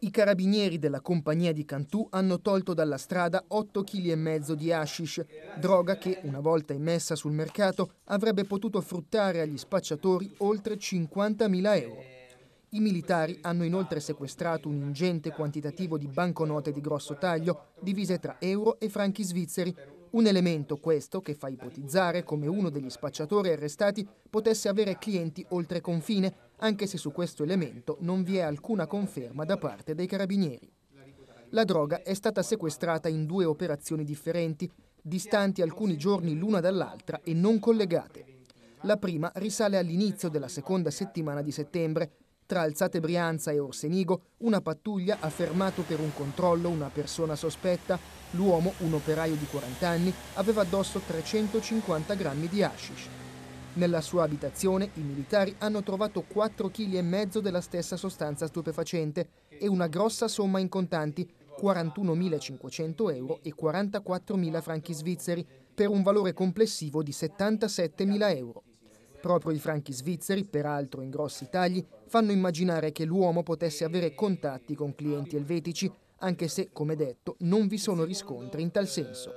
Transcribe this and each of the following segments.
I carabinieri della compagnia di Cantù hanno tolto dalla strada 8,5 kg di hashish, droga che, una volta immessa sul mercato, avrebbe potuto fruttare agli spacciatori oltre 50.000 euro. I militari hanno inoltre sequestrato un ingente quantitativo di banconote di grosso taglio, divise tra euro e franchi svizzeri, un elemento questo che fa ipotizzare come uno degli spacciatori arrestati potesse avere clienti oltre confine anche se su questo elemento non vi è alcuna conferma da parte dei carabinieri. La droga è stata sequestrata in due operazioni differenti, distanti alcuni giorni l'una dall'altra e non collegate. La prima risale all'inizio della seconda settimana di settembre. Tra Alzate Brianza e Orsenigo, una pattuglia ha fermato per un controllo una persona sospetta. L'uomo, un operaio di 40 anni, aveva addosso 350 grammi di hashish. Nella sua abitazione i militari hanno trovato 4,5 kg della stessa sostanza stupefacente e una grossa somma in contanti, 41.500 euro e 44.000 franchi svizzeri, per un valore complessivo di 77.000 euro. Proprio i franchi svizzeri, peraltro in grossi tagli, fanno immaginare che l'uomo potesse avere contatti con clienti elvetici, anche se, come detto, non vi sono riscontri in tal senso.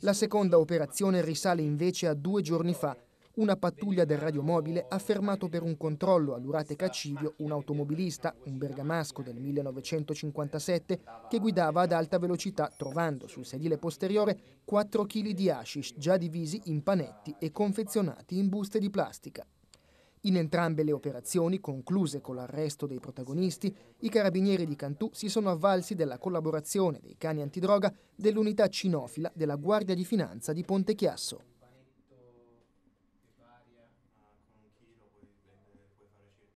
La seconda operazione risale invece a due giorni fa, una pattuglia del radiomobile ha fermato per un controllo all'Urate Cacivio un automobilista, un bergamasco del 1957, che guidava ad alta velocità trovando sul sedile posteriore 4 kg di hashish già divisi in panetti e confezionati in buste di plastica. In entrambe le operazioni, concluse con l'arresto dei protagonisti, i carabinieri di Cantù si sono avvalsi della collaborazione dei cani antidroga dell'unità cinofila della Guardia di Finanza di Pontechiasso.